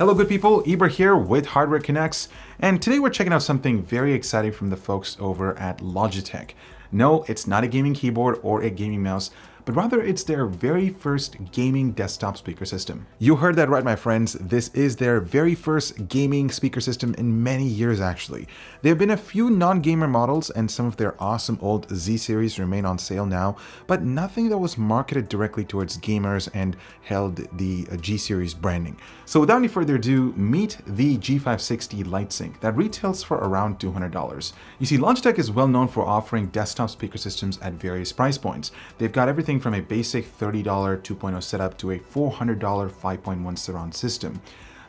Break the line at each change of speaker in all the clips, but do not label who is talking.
Hello good people, Ibra here with Hardware Connects, and today we're checking out something very exciting from the folks over at Logitech. No, it's not a gaming keyboard or a gaming mouse, but rather it's their very first gaming desktop speaker system. You heard that right, my friends. This is their very first gaming speaker system in many years, actually. There have been a few non-gamer models and some of their awesome old Z series remain on sale now, but nothing that was marketed directly towards gamers and held the uh, G series branding. So without any further ado, meet the G560 LightSync that retails for around $200. You see, Logitech is well known for offering desktop speaker systems at various price points. They've got everything everything from a basic $30 2.0 setup to a $400 5.1 surround system.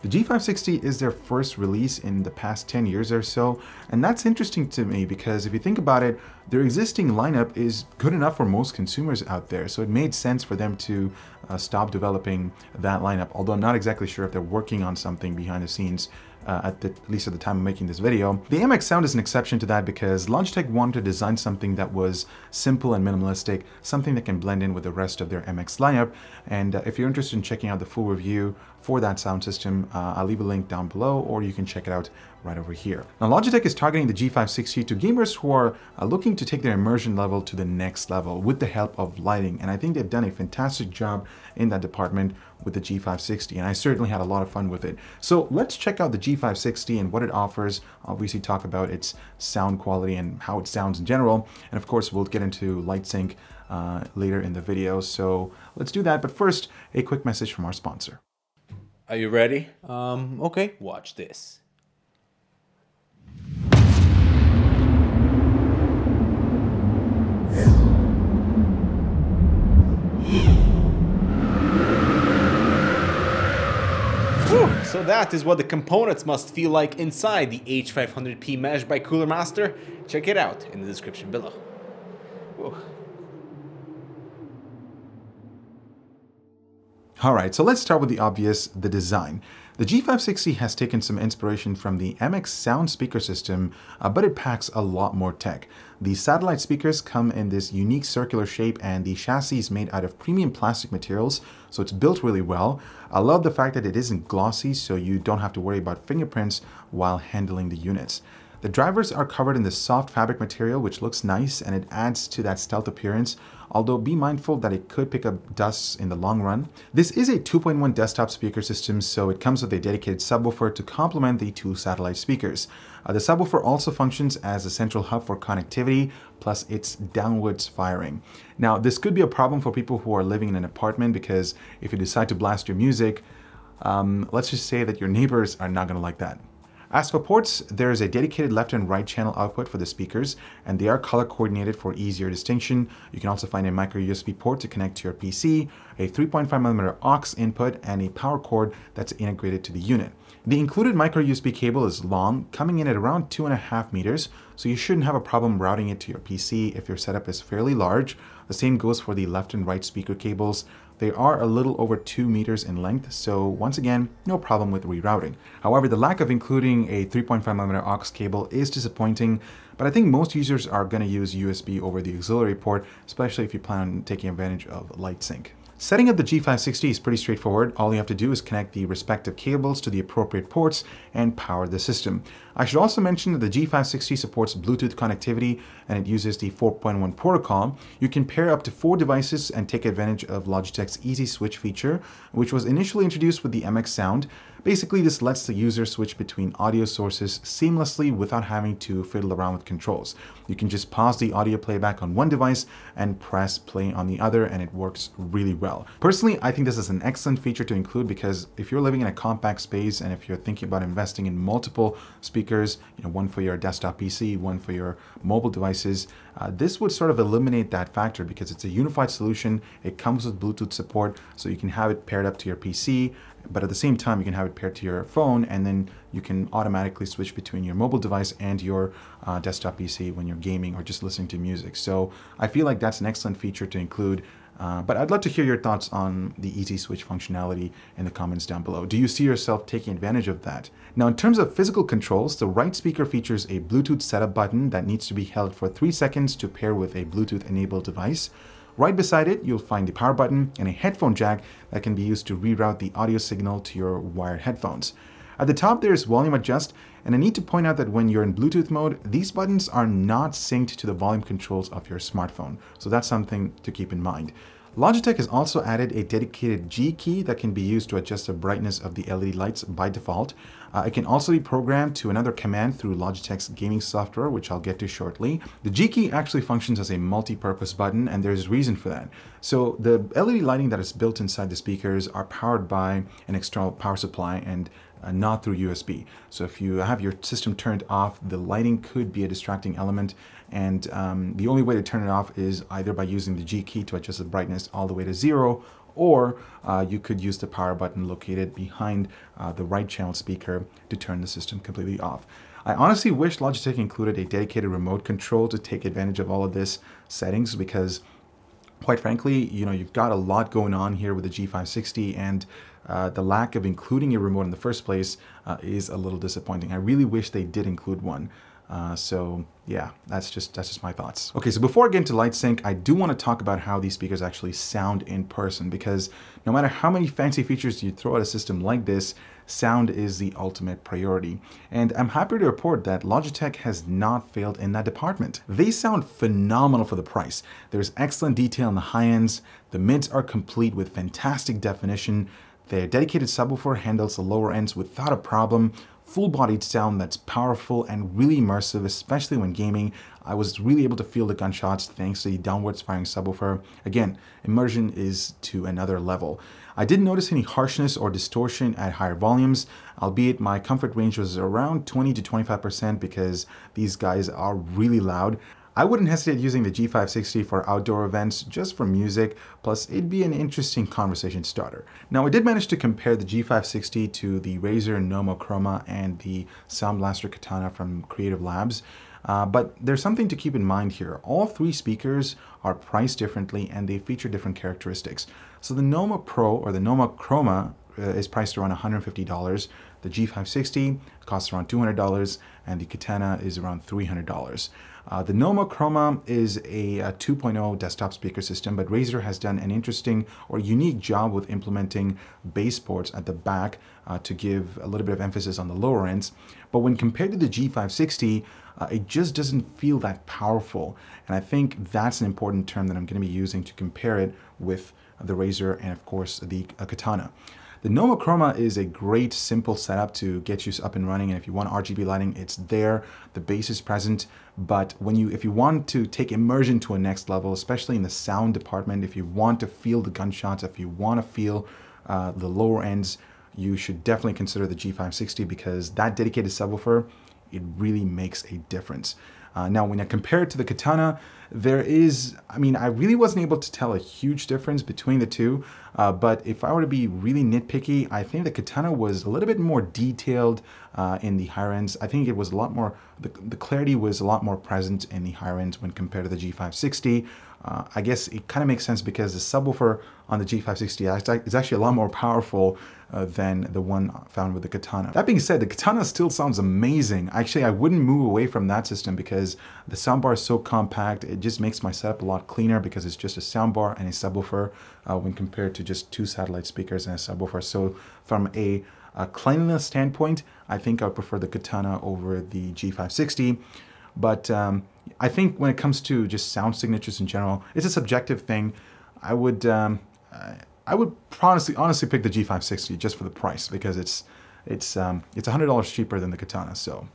The G560 is their first release in the past 10 years or so, and that's interesting to me because if you think about it, their existing lineup is good enough for most consumers out there, so it made sense for them to uh, stop developing that lineup, although I'm not exactly sure if they're working on something behind the scenes uh, at, the, at least at the time of making this video. The MX Sound is an exception to that because Logitech wanted to design something that was simple and minimalistic, something that can blend in with the rest of their MX lineup. And uh, if you're interested in checking out the full review for that sound system, uh, I'll leave a link down below or you can check it out right over here. Now Logitech is targeting the G560 to gamers who are uh, looking to take their immersion level to the next level with the help of lighting. And I think they've done a fantastic job in that department with the G560 and I certainly had a lot of fun with it. So let's check out the G560 and what it offers, obviously talk about its sound quality and how it sounds in general, and of course we'll get into LightSync uh, later in the video, so let's do that, but first, a quick message from our sponsor. Are you ready? Um, okay, watch this. So that is what the components must feel like inside the H500P mesh by Cooler Master. Check it out in the description below. Whoa. All right, so let's start with the obvious, the design. The G560 has taken some inspiration from the MX Sound speaker system, uh, but it packs a lot more tech. The satellite speakers come in this unique circular shape and the chassis is made out of premium plastic materials, so it's built really well. I love the fact that it isn't glossy, so you don't have to worry about fingerprints while handling the units. The drivers are covered in this soft fabric material which looks nice and it adds to that stealth appearance, although be mindful that it could pick up dust in the long run. This is a 2.1 desktop speaker system, so it comes with a dedicated subwoofer to complement the two satellite speakers. Uh, the subwoofer also functions as a central hub for connectivity, plus it's downwards firing. Now, this could be a problem for people who are living in an apartment because if you decide to blast your music, um, let's just say that your neighbors are not going to like that. As for ports, there is a dedicated left and right channel output for the speakers, and they are color coordinated for easier distinction. You can also find a micro USB port to connect to your PC, a 3.5mm aux input, and a power cord that's integrated to the unit. The included micro USB cable is long, coming in at around 2.5 meters, so you shouldn't have a problem routing it to your PC if your setup is fairly large. The same goes for the left and right speaker cables. They are a little over 2 meters in length, so once again, no problem with rerouting. However, the lack of including a 3.5mm aux cable is disappointing, but I think most users are going to use USB over the auxiliary port, especially if you plan on taking advantage of LightSync. Setting up the G560 is pretty straightforward. All you have to do is connect the respective cables to the appropriate ports and power the system. I should also mention that the G560 supports Bluetooth connectivity and it uses the 4.1 protocol. You can pair up to four devices and take advantage of Logitech's Easy Switch feature, which was initially introduced with the MX Sound Basically, this lets the user switch between audio sources seamlessly without having to fiddle around with controls. You can just pause the audio playback on one device and press play on the other and it works really well. Personally, I think this is an excellent feature to include because if you're living in a compact space and if you're thinking about investing in multiple speakers, you know, one for your desktop PC, one for your mobile devices, uh, this would sort of eliminate that factor because it's a unified solution. It comes with Bluetooth support, so you can have it paired up to your PC, but at the same time, you can have it paired to your phone and then you can automatically switch between your mobile device and your uh, desktop PC when you're gaming or just listening to music. So I feel like that's an excellent feature to include uh, but I'd love to hear your thoughts on the easy switch functionality in the comments down below. Do you see yourself taking advantage of that? Now, in terms of physical controls, the right speaker features a Bluetooth setup button that needs to be held for three seconds to pair with a Bluetooth enabled device. Right beside it, you'll find the power button and a headphone jack that can be used to reroute the audio signal to your wired headphones. At the top there is volume adjust, and I need to point out that when you're in Bluetooth mode, these buttons are not synced to the volume controls of your smartphone, so that's something to keep in mind. Logitech has also added a dedicated G key that can be used to adjust the brightness of the LED lights by default. Uh, it can also be programmed to another command through Logitech's gaming software, which I'll get to shortly. The G key actually functions as a multi-purpose button, and there's reason for that. So the LED lighting that is built inside the speakers are powered by an external power supply and uh, not through USB. So if you have your system turned off, the lighting could be a distracting element. And um, the only way to turn it off is either by using the G key to adjust the brightness all the way to zero or uh, you could use the power button located behind uh, the right channel speaker to turn the system completely off. I honestly wish Logitech included a dedicated remote control to take advantage of all of this settings because quite frankly, you know, you've got a lot going on here with the G560 and uh, the lack of including a remote in the first place uh, is a little disappointing. I really wish they did include one. Uh, so yeah, that's just that's just my thoughts. Okay, so before I get into LightSync, I do want to talk about how these speakers actually sound in person because no matter how many fancy features you throw at a system like this, sound is the ultimate priority. And I'm happy to report that Logitech has not failed in that department. They sound phenomenal for the price. There's excellent detail in the high ends, the mids are complete with fantastic definition, their dedicated subwoofer handles the lower ends without a problem, full-bodied sound that's powerful and really immersive, especially when gaming. I was really able to feel the gunshots thanks to the downwards firing subwoofer. Again, immersion is to another level. I didn't notice any harshness or distortion at higher volumes, albeit my comfort range was around 20 to 25% because these guys are really loud. I wouldn't hesitate using the G560 for outdoor events just for music, plus it'd be an interesting conversation starter. Now I did manage to compare the G560 to the Razer Nomo Chroma and the Sound Blaster Katana from Creative Labs, uh, but there's something to keep in mind here. All three speakers are priced differently and they feature different characteristics. So the Noma Pro or the Noma Chroma uh, is priced around $150. The G560 costs around $200 and the Katana is around $300. Uh, the Noma Chroma is a, a uh, 2.0 desktop speaker system, but Razer has done an interesting or unique job with implementing bass ports at the back uh, to give a little bit of emphasis on the lower ends. But when compared to the G560, uh, it just doesn't feel that powerful. And I think that's an important term that I'm going to be using to compare it with the Razer and of course the uh, Katana. The Nomochroma is a great simple setup to get you up and running and if you want RGB lighting it's there, the base is present, but when you if you want to take immersion to a next level, especially in the sound department, if you want to feel the gunshots, if you want to feel uh, the lower ends, you should definitely consider the G560 because that dedicated subwoofer, it really makes a difference. Uh, now when I compare it to the Katana, there is, I mean, I really wasn't able to tell a huge difference between the two, uh, but if I were to be really nitpicky, I think the Katana was a little bit more detailed uh, in the higher ends. I think it was a lot more, the, the clarity was a lot more present in the higher ends when compared to the G560. Uh, I guess it kind of makes sense because the subwoofer on the G560 is actually a lot more powerful uh, than the one found with the Katana. That being said, the Katana still sounds amazing. Actually, I wouldn't move away from that system because the soundbar is so compact, it just makes my setup a lot cleaner because it's just a soundbar and a subwoofer uh, when compared to just two satellite speakers and a subwoofer. So from a, a cleanliness standpoint, I think I prefer the Katana over the G560. But um, I think when it comes to just sound signatures in general, it's a subjective thing. I would um, I would honestly honestly pick the G560 just for the price because it's it's um, it's $100 cheaper than the Katana. So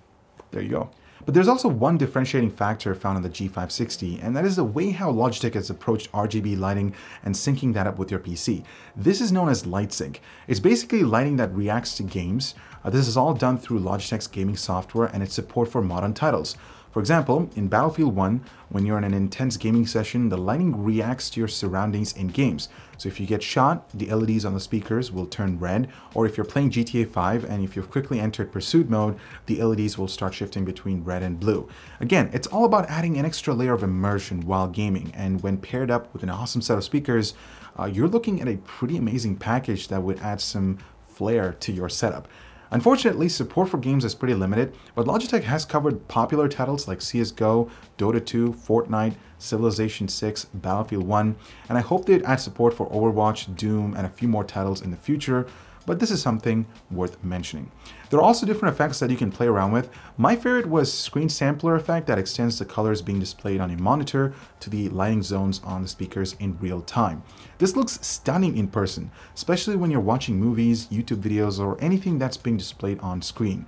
there you go. But there's also one differentiating factor found on the G560, and that is the way how Logitech has approached RGB lighting and syncing that up with your PC. This is known as light sync. It's basically lighting that reacts to games. Uh, this is all done through Logitech's gaming software and its support for modern titles. For example, in Battlefield 1, when you're in an intense gaming session, the lighting reacts to your surroundings in games. So if you get shot, the LEDs on the speakers will turn red, or if you're playing GTA 5 and if you've quickly entered pursuit mode, the LEDs will start shifting between red and blue. Again, it's all about adding an extra layer of immersion while gaming, and when paired up with an awesome set of speakers, uh, you're looking at a pretty amazing package that would add some flair to your setup. Unfortunately, support for games is pretty limited, but Logitech has covered popular titles like CSGO, Dota 2, Fortnite, Civilization 6, Battlefield 1, and I hope they'd add support for Overwatch, Doom, and a few more titles in the future, but this is something worth mentioning. There are also different effects that you can play around with. My favorite was screen sampler effect that extends the colors being displayed on a monitor to the lighting zones on the speakers in real time. This looks stunning in person, especially when you're watching movies, YouTube videos, or anything that's being displayed on screen.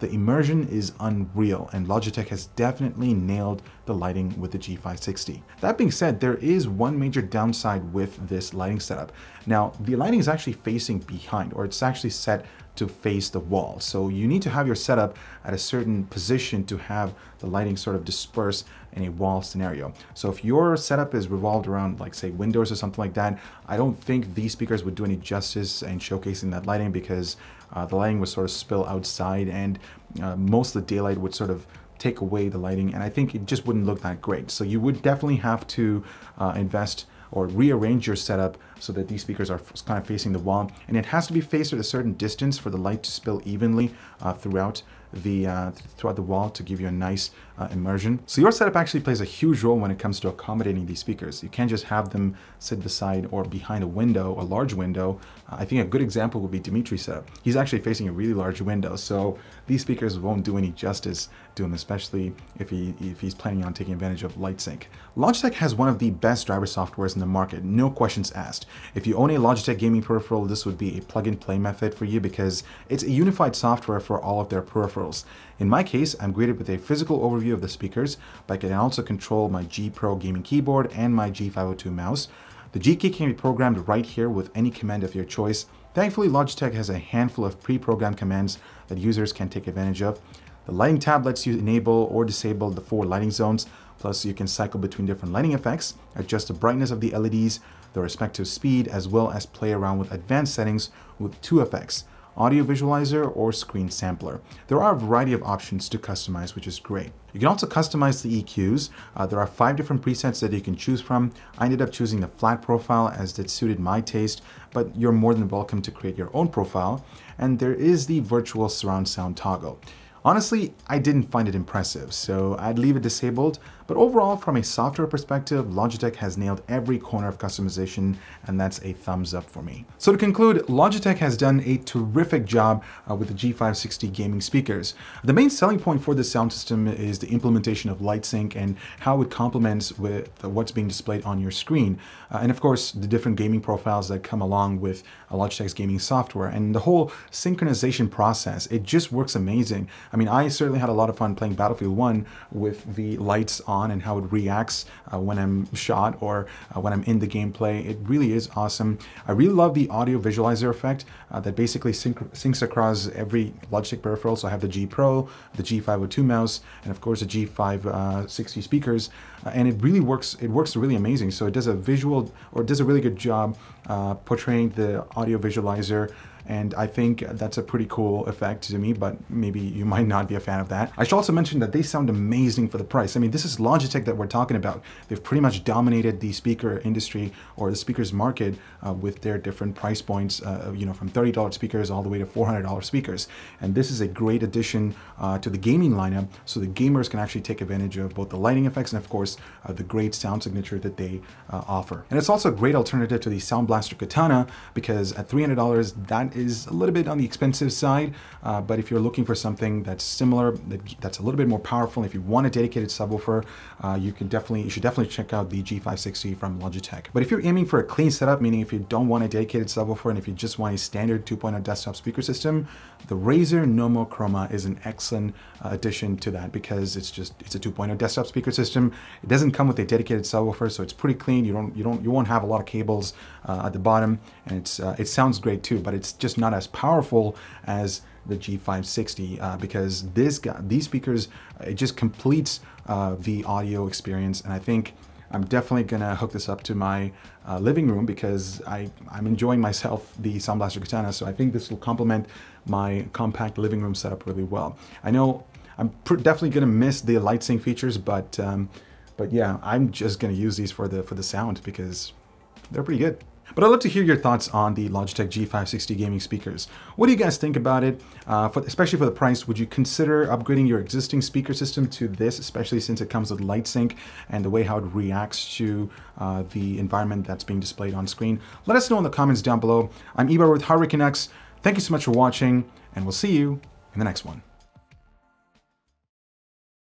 The immersion is unreal and Logitech has definitely nailed the lighting with the G560. That being said, there is one major downside with this lighting setup. Now, the lighting is actually facing behind or it's actually set to face the wall. So you need to have your setup at a certain position to have the lighting sort of disperse in a wall scenario. So if your setup is revolved around like say windows or something like that, I don't think these speakers would do any justice in showcasing that lighting because uh, the lighting would sort of spill outside and uh, most of the daylight would sort of take away the lighting and I think it just wouldn't look that great. So you would definitely have to uh, invest or rearrange your setup so that these speakers are kind of facing the wall and it has to be faced at a certain distance for the light to spill evenly uh, throughout the uh, throughout the wall to give you a nice uh, immersion. So your setup actually plays a huge role when it comes to accommodating these speakers. You can't just have them sit beside or behind a window, a large window. Uh, I think a good example would be Dimitri's setup. He's actually facing a really large window, so these speakers won't do any justice to him, especially if he if he's planning on taking advantage of LightSync. Logitech has one of the best driver softwares in the market, no questions asked. If you own a Logitech gaming peripheral, this would be a plug-and-play method for you because it's a unified software for all of their peripherals peripherals. In my case, I'm greeted with a physical overview of the speakers, but I can also control my G Pro gaming keyboard and my G502 mouse. The G key can be programmed right here with any command of your choice. Thankfully, Logitech has a handful of pre-programmed commands that users can take advantage of. The lighting tab lets you enable or disable the four lighting zones, plus you can cycle between different lighting effects, adjust the brightness of the LEDs, the respective speed, as well as play around with advanced settings with two effects audio visualizer, or screen sampler. There are a variety of options to customize, which is great. You can also customize the EQs. Uh, there are five different presets that you can choose from. I ended up choosing the flat profile as that suited my taste, but you're more than welcome to create your own profile. And there is the virtual surround sound toggle. Honestly, I didn't find it impressive, so I'd leave it disabled, but overall, from a software perspective, Logitech has nailed every corner of customization, and that's a thumbs up for me. So to conclude, Logitech has done a terrific job uh, with the G560 gaming speakers. The main selling point for this sound system is the implementation of LightSync and how it complements with what's being displayed on your screen. Uh, and of course, the different gaming profiles that come along with uh, Logitech's gaming software. And the whole synchronization process, it just works amazing. I mean, I certainly had a lot of fun playing Battlefield 1 with the lights on on and how it reacts uh, when I'm shot or uh, when I'm in the gameplay. It really is awesome. I really love the audio visualizer effect uh, that basically syn syncs across every Logitech peripheral. So I have the G Pro, the G502 mouse, and of course the G560 uh, speakers. Uh, and it really works, it works really amazing. So it does a visual, or does a really good job uh, portraying the audio visualizer and I think that's a pretty cool effect to me, but maybe you might not be a fan of that. I should also mention that they sound amazing for the price. I mean, this is Logitech that we're talking about. They've pretty much dominated the speaker industry or the speakers market uh, with their different price points, uh, you know, from $30 speakers all the way to $400 speakers. And this is a great addition uh, to the gaming lineup so the gamers can actually take advantage of both the lighting effects and of course uh, the great sound signature that they uh, offer. And it's also a great alternative to the Sound Blaster Katana because at $300, that is is a little bit on the expensive side, uh, but if you're looking for something that's similar, that, that's a little bit more powerful, if you want a dedicated subwoofer, uh, you can definitely, you should definitely check out the G560 from Logitech. But if you're aiming for a clean setup, meaning if you don't want a dedicated subwoofer and if you just want a standard 2.0 desktop speaker system, the Razer Nomo Chroma is an excellent uh, addition to that because it's just, it's a 2.0 desktop speaker system. It doesn't come with a dedicated subwoofer, so it's pretty clean. You don't, you don't, you won't have a lot of cables uh, at the bottom and it's, uh, it sounds great too, but it's just not as powerful as the G560 uh, because this guy, these speakers, it just completes uh, the audio experience. And I think I'm definitely gonna hook this up to my uh, living room because I, I'm enjoying myself the Soundblaster Katana. So I think this will complement my compact living room setup really well. I know I'm definitely gonna miss the light sync features, but um, but yeah, I'm just gonna use these for the for the sound because they're pretty good. But I'd love to hear your thoughts on the Logitech G560 gaming speakers. What do you guys think about it? Uh, for, especially for the price, would you consider upgrading your existing speaker system to this, especially since it comes with LightSync and the way how it reacts to uh, the environment that's being displayed on screen? Let us know in the comments down below. I'm Ibar with Hardware Connects. Thank you so much for watching, and we'll see you in the next one.